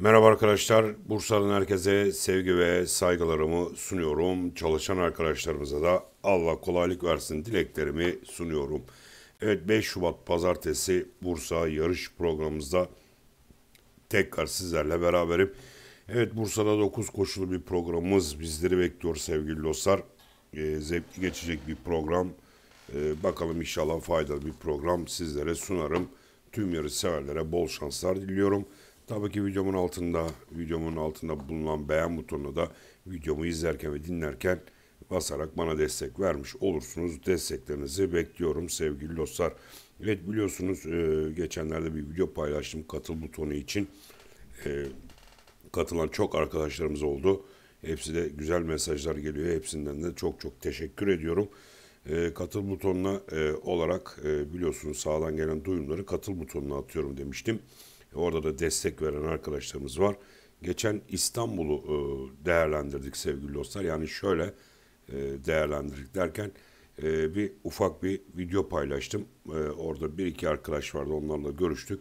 Merhaba arkadaşlar, Bursa'nın herkese sevgi ve saygılarımı sunuyorum. Çalışan arkadaşlarımıza da Allah kolaylık versin dileklerimi sunuyorum. Evet 5 Şubat Pazartesi Bursa yarış programımızda tekrar sizlerle beraberim. Evet Bursa'da 9 koşulu bir programımız bizleri bekliyor sevgili dostlar. Ee, zevkli geçecek bir program. Ee, bakalım inşallah faydalı bir program sizlere sunarım. Tüm yarış severlere bol şanslar diliyorum. Tabii ki videomun altında, videomun altında bulunan beğen butonuna da videomu izlerken ve dinlerken basarak bana destek vermiş olursunuz. Desteklerinizi bekliyorum sevgili dostlar. Evet biliyorsunuz e, geçenlerde bir video paylaştım katıl butonu için. E, katılan çok arkadaşlarımız oldu. Hepsi de güzel mesajlar geliyor. Hepsinden de çok çok teşekkür ediyorum. E, katıl butonuna olarak biliyorsunuz sağdan gelen duyumları katıl butonuna atıyorum demiştim. Orada da destek veren arkadaşlarımız var. Geçen İstanbul'u e, değerlendirdik sevgili dostlar. Yani şöyle e, değerlendirdik derken e, bir ufak bir video paylaştım. orada bir iki arkadaş vardı onlarla görüştük.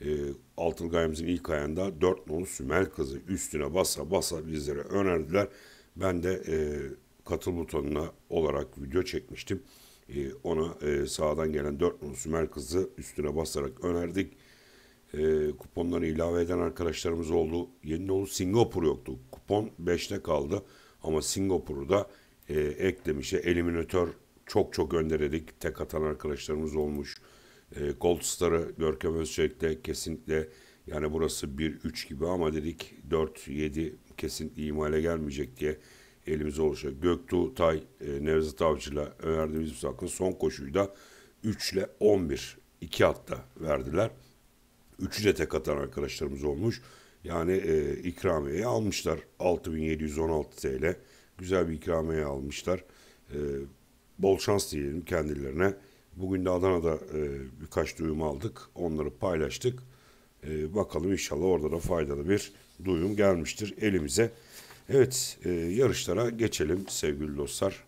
E, Altılgayımızın ilk ayında dört nolu Sümel kızı üstüne basa basa bizlere önerdiler. Ben de katıl butonuna olarak video çekmiştim. ona sağdan gelen dört nolu Sümer kızı üstüne basarak önerdik e, kuponları ilave eden arkadaşlarımız oldu. Yeni oldu Singapur yoktu. Kupon 5'te kaldı ama Singapur'u da e, eklemişe eliminatör çok çok önde dedik. Tek atan arkadaşlarımız olmuş. E, Gold Star'ı Görkem Özçelik'le kesinlikle yani burası 1-3 gibi ama dedik 4-7 kesin imale gelmeyecek diye elimize oluşacak. Göktuğ Tay, e, Nevzat Avcıyla önerdiğimiz bir sakın son koşuyu da 3 ile 11 iki hatta verdiler. Üçü de ücrete katan arkadaşlarımız olmuş. Yani e, ikramiyeyi almışlar. 6716 TL. Güzel bir ikramiye almışlar. E, bol şans diyelim kendilerine. Bugün de Adana'da e, birkaç duyum aldık. Onları paylaştık. E, bakalım inşallah orada da faydalı bir duyum gelmiştir elimize. Evet e, yarışlara geçelim sevgili dostlar.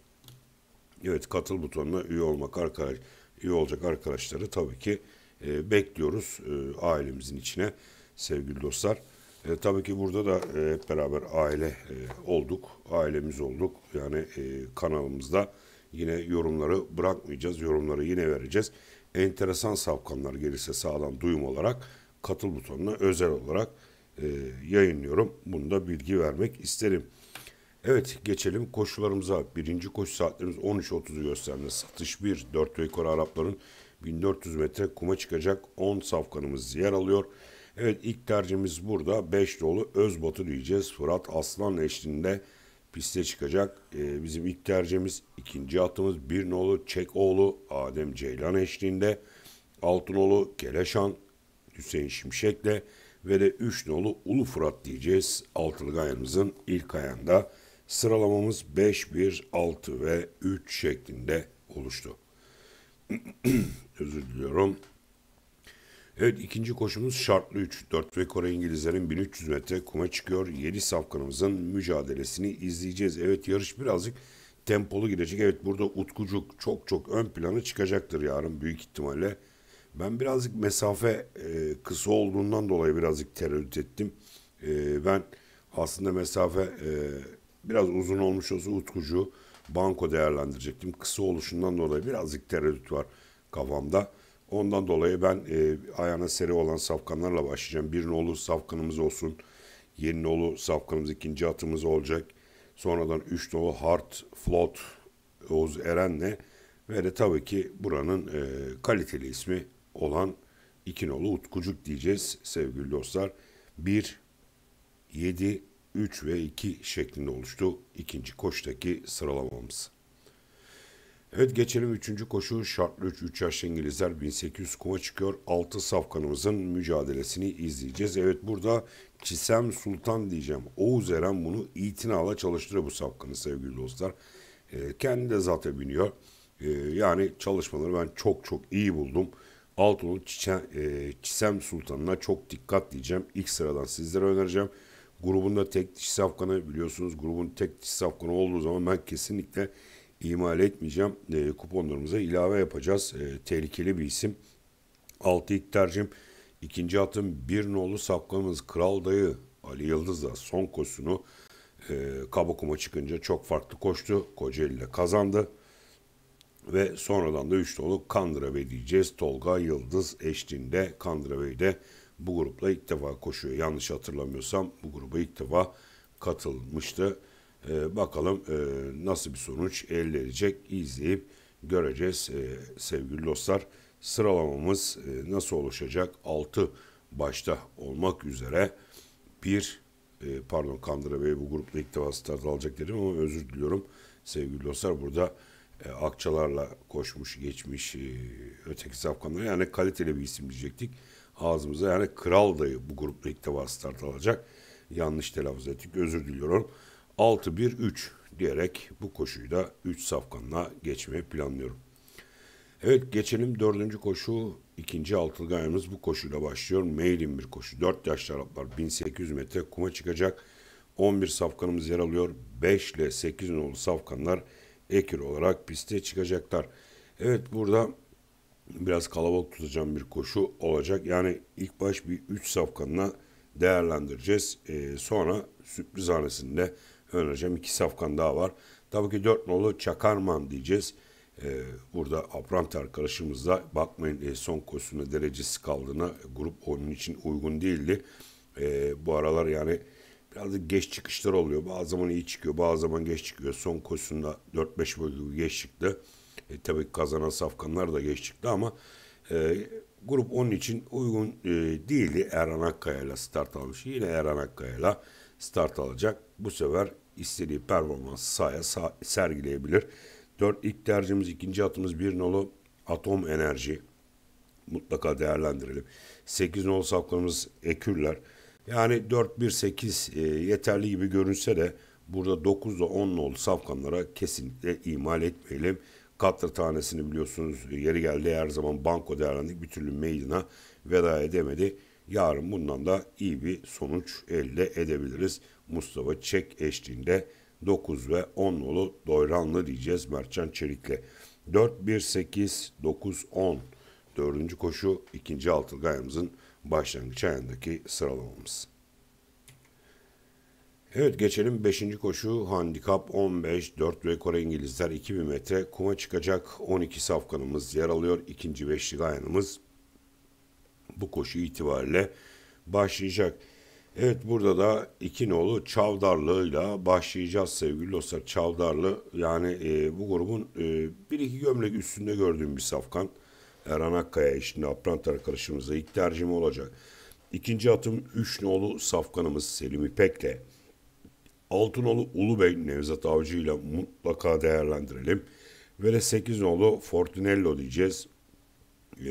Evet katıl butonuna üye olmak arkadaş üye olacak arkadaşları tabii ki e, bekliyoruz e, ailemizin içine sevgili dostlar. E, tabii ki burada da e, hep beraber aile e, olduk, ailemiz olduk. Yani e, kanalımızda yine yorumları bırakmayacağız, yorumları yine vereceğiz. Enteresan savkanlar gelirse sağdan duyum olarak katıl butonuna özel olarak e, yayınlıyorum. Bunu da bilgi vermek isterim. Evet geçelim koşularımıza. Birinci koşu saatlerimiz 13.30'u gösterdi. Satış 1. 4 ve yukarı Arapların 1400 metre kuma çıkacak 10 safkanımız yer alıyor. Evet ilk tercihimiz burada 5 dolu Özbatı diyeceğiz. Fırat Aslan eşliğinde piste çıkacak. Ee, bizim ilk tercihimiz ikinci atımız 1 nolu Çekoğlu Adem Ceylan eşliğinde. nolu Keleşan Hüseyin Şimşek'le ve de 3 nolu Ulu Fırat diyeceğiz. Altılı Gayamızın ilk ayağında sıralamamız 5, 1, 6 ve 3 şeklinde oluştu. Özür diliyorum. Evet ikinci koşumuz şartlı 3. 4 ve Kore İngilizlerin 1300 metre kuma çıkıyor. 7 safkanımızın mücadelesini izleyeceğiz. Evet yarış birazcık tempolu gidecek. Evet burada Utkucuk çok çok ön plana çıkacaktır yarın büyük ihtimalle. Ben birazcık mesafe e, kısa olduğundan dolayı birazcık tereddüt ettim. E, ben aslında mesafe e, biraz uzun olmuş olsa Utkucu banko değerlendirecektim. Kısa oluşundan dolayı birazcık tereddüt var kafamda. Ondan dolayı ben e, ayağına seri olan safkanlarla başlayacağım. Bir nolu safkanımız olsun. Yeni nolu safkanımız ikinci atımız olacak. Sonradan üç nolu hard float Oğuz Eren'le ve de tabii ki buranın e, kaliteli ismi olan iki nolu Utkucuk diyeceğiz sevgili dostlar. Bir yedi 3 ve 2 şeklinde oluştu ikinci koştaki sıralamamız. Evet geçelim 3. koşu şartlı 3, 3 yaşlı İngilizler 1800 kuma çıkıyor. 6 safkanımızın mücadelesini izleyeceğiz. Evet burada Çisem Sultan diyeceğim. Oğuz Eren bunu itinala çalıştırıyor bu safkanı sevgili dostlar. E, kendi de zaten biniyor. E, yani çalışmaları ben çok çok iyi buldum. Altolu Çisem, e, Çisem Sultan'ına çok dikkat diyeceğim. İlk sıradan sizlere önereceğim grubunda tek diş safkanı biliyorsunuz grubun tek diş safkanı olduğu zaman ben kesinlikle imal etmeyeceğim. E, kuponlarımıza ilave yapacağız. E, tehlikeli bir isim. Altı ilk tercihim. İkinci atım bir nolu safkanımız Kral Dayı Ali Yıldız'la son koşusunu e, Kabakuma çıkınca çok farklı koştu. Kocaeli ile kazandı. Ve sonradan da 3 dolu Kandıra Bey diyeceğiz. Tolga Yıldız eşliğinde Kandıra Bey'de bu grupla ilk defa koşuyor. Yanlış hatırlamıyorsam bu gruba ilk defa katılmıştı. E, bakalım e, nasıl bir sonuç elde edecek izleyip göreceğiz e, sevgili dostlar. Sıralamamız e, nasıl oluşacak? 6 başta olmak üzere bir e, pardon Kandıra Bey bu grupla ilk defa start alacak dedim ama özür diliyorum sevgili dostlar. Burada e, Akçalarla koşmuş geçmiş e, öteki safkanlara yani kaliteli bir isim diyecektik ağzımıza. Yani kral dayı bu grupla ilk defa start alacak. Yanlış telaffuz ettik özür diliyorum. 6-1-3 diyerek bu koşuyu da 3 safkanla geçmeyi planlıyorum. Evet geçelim dördüncü koşu. ikinci altılı gayemiz bu koşuyla başlıyor. Meylin bir koşu. 4 yaşlı Araplar 1800 metre kuma çıkacak. 11 safkanımız yer alıyor. 5 ile 8 nolu safkanlar ekir olarak piste çıkacaklar. Evet burada biraz kalabalık tutacağım bir koşu olacak. Yani ilk baş bir 3 safkanına değerlendireceğiz. E, sonra sürpriz hanesinde önereceğim 2 safkan daha var. Tabii ki 4 nolu Çakarman diyeceğz. E, ee, burada Aprant arkadaşımızla bakmayın e, son koşusunda derecesi kaldığına grup onun için uygun değildi. E, bu aralar yani biraz da geç çıkışlar oluyor. Bazı zaman iyi çıkıyor, bazı zaman geç çıkıyor. Son koşusunda 4-5 boy geç çıktı. E, tabii kazanan safkanlar da geç çıktı ama e, grup onun için uygun e, değildi. Erhan Akkaya'yla start almış. Yine Erhan Akkaya'yla start alacak. Bu sefer istediği performansı sahaya sah sergileyebilir. 4 ilk tercihimiz, ikinci atımız 1 nolu atom enerji. Mutlaka değerlendirelim. 8 nolu safkanımız ekürler. Yani 4-1-8 e, yeterli gibi görünse de burada 9 ile 10 nolu safkanlara kesinlikle imal etmeyelim. Cutler tanesini biliyorsunuz yeri geldi her zaman banko değerlendik bir türlü Maiden'a veda edemedi. Yarın bundan da iyi bir sonuç elde edebiliriz. Mustafa Çek eşliğinde 9 ve 10 nolu doyranlı diyeceğiz Mertcan Çelik'le. 4-1-8-9-10 dördüncü koşu ikinci altıl gayamızın başlangıç ayındaki sıralamamız. Evet geçelim 5. koşu handikap 15 4 ve Kore İngilizler 2000 metre kuma çıkacak 12 safkanımız yer alıyor. ikinci beşlik ayağımız bu koşu itibariyle başlayacak. Evet burada da iki nolu çavdarlığıyla başlayacağız sevgili dostlar. Çavdarlı yani e, bu grubun e, bir iki gömlek üstünde gördüğüm bir safkan. Erhan Akkaya eşliğinde Aprantar karışımıza ilk tercihim olacak. İkinci atım 3 nolu safkanımız Selim İpek'le. Altınolu Ulubey Nevzat Avcı ile mutlaka değerlendirelim. Ve de 8 nolu Fortunello diyeceğiz. E,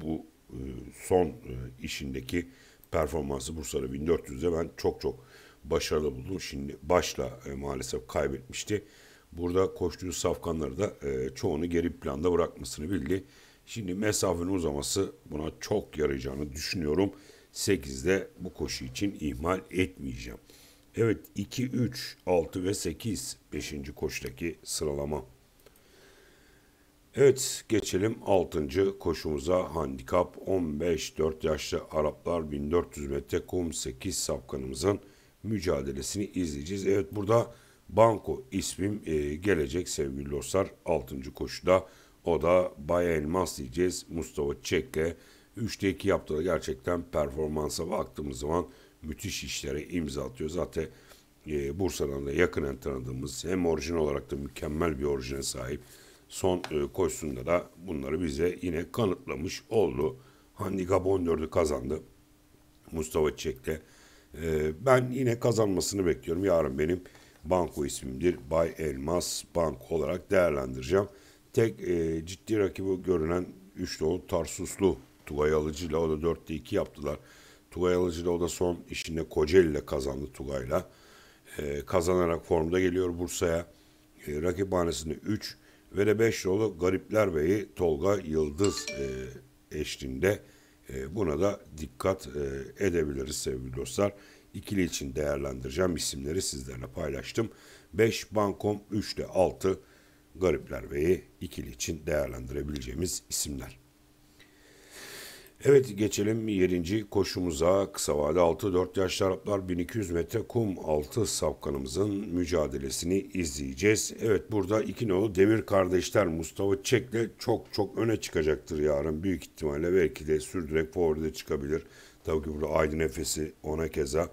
bu e, son e, işindeki performansı Bursa'da 1400'de ben çok çok başarılı buldum. Şimdi başla e, maalesef kaybetmişti. Burada koştuğu safkanları da e, çoğunu geri planda bırakmasını bildi. Şimdi mesafenin uzaması buna çok yarayacağını düşünüyorum. 8'de bu koşu için ihmal etmeyeceğim. Evet 2, 3, 6 ve 8 5. koştaki sıralama. Evet geçelim 6. koşumuza handikap 15-4 yaşlı Araplar 1400 metre kum 8 sapkanımızın mücadelesini izleyeceğiz. Evet burada Banko ismim e, gelecek sevgili dostlar 6. koşuda o da Bay Elmas diyeceğiz Mustafa Çek'le 3'te 2 yaptılar. Gerçekten performansa baktığımız zaman müthiş işlere imza atıyor. Zaten e, Bursa'dan da yakınen tanıdığımız hem orijin olarak da mükemmel bir orijine sahip. Son e, koşusunda da bunları bize yine kanıtlamış oldu. Handikap 14'ü kazandı Mustafa Çiçek'te. E, ben yine kazanmasını bekliyorum. Yarın benim banko ismimdir. Bay Elmas Bank olarak değerlendireceğim. Tek e, ciddi rakibi görünen 3 dolu Tarsuslu Tugay Alıcı'yla o da 4'te 2 yaptılar. Tugay Alıcı'yla o da son işinde Kocaeli'yle kazandı Tugay'la. E, kazanarak formda geliyor Bursa'ya. E, rakiphanesinde 3 ve de 5 yolu Garipler Bey'i Tolga Yıldız e, eşliğinde. E, buna da dikkat e, edebiliriz sevgili dostlar. İkili için değerlendireceğim isimleri sizlerle paylaştım. 5 Bankom 3 ile 6 Garipler Bey'i ikili için değerlendirebileceğimiz isimler. Evet geçelim 7. koşumuza. Kısa vade 6-4 yaşlı Araplar 1200 metre kum 6 safkanımızın mücadelesini izleyeceğiz. Evet burada iki nolu Demir kardeşler Mustafa Çek'le çok çok öne çıkacaktır yarın. Büyük ihtimalle belki de sürdürerek favoride çıkabilir. Tabii ki burada Aydın Efes'i ona keza.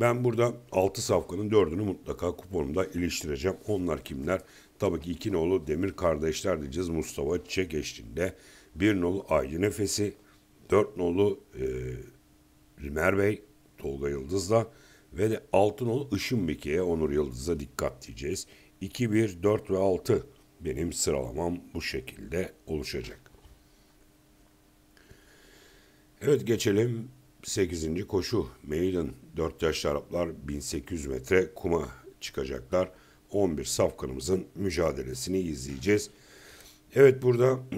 Ben burada 6 safkanın 4'ünü mutlaka kuponumda iliştireceğim. Onlar kimler? Tabii ki iki nolu Demir kardeşler diyeceğiz Mustafa Çek eşliğinde. Bir nolu Aydın Efes'i, 4 nolu e, Rimer Bey, Tolga Yıldız'la ve de 6 nolu Işın Beki'ye, Onur Yıldız'a dikkat diyeceğiz. 2, 1, 4 ve 6 benim sıralamam bu şekilde oluşacak. Evet geçelim 8. koşu. Maiden 4 yaşlı Araplar 1800 metre kuma çıkacaklar. 11 safkanımızın mücadelesini izleyeceğiz. Evet burada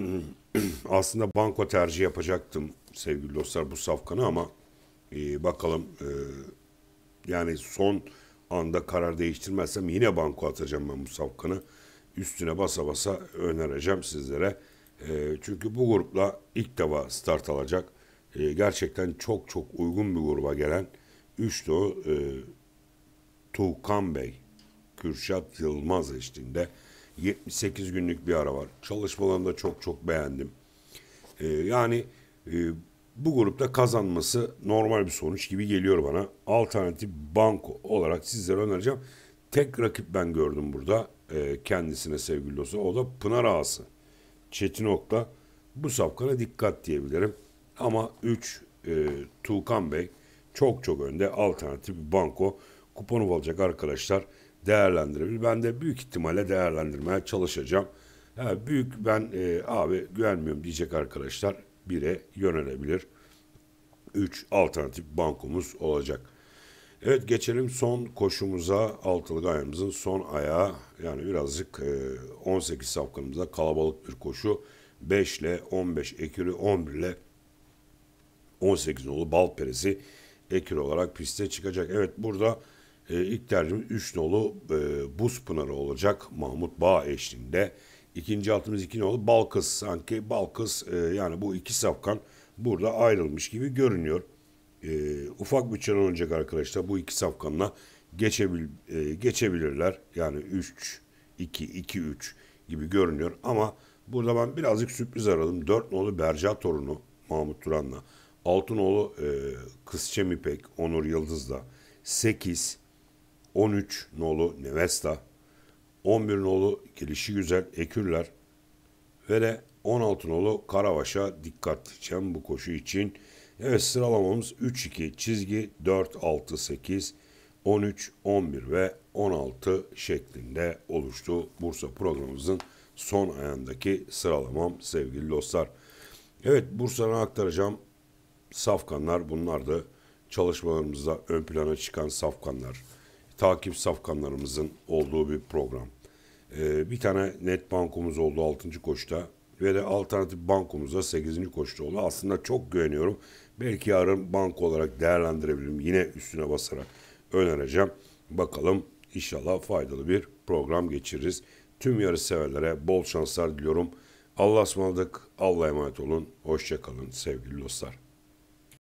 aslında banko tercih yapacaktım sevgili dostlar bu safkanı ama e, bakalım e, yani son anda karar değiştirmezsem yine banko atacağım ben bu safkanı. Üstüne basa basa önereceğim sizlere. E, çünkü bu grupla ilk defa start alacak. E, gerçekten çok çok uygun bir gruba gelen 3 de e, Tuğkan Bey, Kürşat Yılmaz eşliğinde 78 günlük bir ara var. Çalışmalarını da çok çok beğendim. E, yani e, bu grupta kazanması normal bir sonuç gibi geliyor bana. Alternatif banko olarak sizlere önereceğim. Tek rakip ben gördüm burada e, kendisine sevgili olsa. O da Pınar Ağası. Çetin Ok'la bu safkana dikkat diyebilirim. Ama 3 e, Tuğkan Bey çok çok önde alternatif banko. Kuponu alacak arkadaşlar değerlendirebilir. Ben de büyük ihtimalle değerlendirmeye çalışacağım. Yani büyük ben e, abi güvenmiyorum diyecek arkadaşlar bire yönelebilir. 3 alternatif bankomuz olacak. Evet geçelim son koşumuza altılı gayemizin son ayağı yani birazcık e, 18 safkanımızda kalabalık bir koşu 5 ile 15 ekürü 11 ile 18 nolu bal peresi ekür olarak piste çıkacak. Evet burada e, ilk tercihimiz 3 nolu e, Buz Pınarı olacak Mahmut Bağ eşliğinde. İkinci altımız 2 iki nolu Balkız sanki Balkız e, yani bu iki safkan burada ayrılmış gibi görünüyor. E, ufak bütçeden olacak arkadaşlar bu iki safkanla geçebil, e, geçebilirler. Yani 3, 2, 2, 3 gibi görünüyor ama burada ben birazcık sürpriz aradım. 4 nolu Berca Torunu Mahmut Duran'la. nolu e, Kısçem İpek, Onur Yıldız'la. 8, 13 nolu Nevesta, 11 nolu gelişi güzel Ekürler ve de 16 nolu Karavaş'a dikkat edeceğim bu koşu için. Evet sıralamamız 3-2 çizgi 4-6-8 13, 11 ve 16 şeklinde oluştu Bursa programımızın son ayağındaki sıralamam sevgili dostlar. Evet Bursa'na aktaracağım safkanlar bunlardı. Çalışmalarımızda ön plana çıkan safkanlar takip safkanlarımızın olduğu bir program. Ee, bir tane net bankomuz oldu 6. koşta ve de alternatif bankomuz da 8. koşta oldu. Aslında çok güveniyorum. Belki yarın bank olarak değerlendirebilirim. Yine üstüne basarak önereceğim. Bakalım inşallah faydalı bir program geçiririz. Tüm yarı severlere bol şanslar diliyorum. Allah'a ısmarladık. Allah'a emanet olun. Hoşçakalın sevgili dostlar.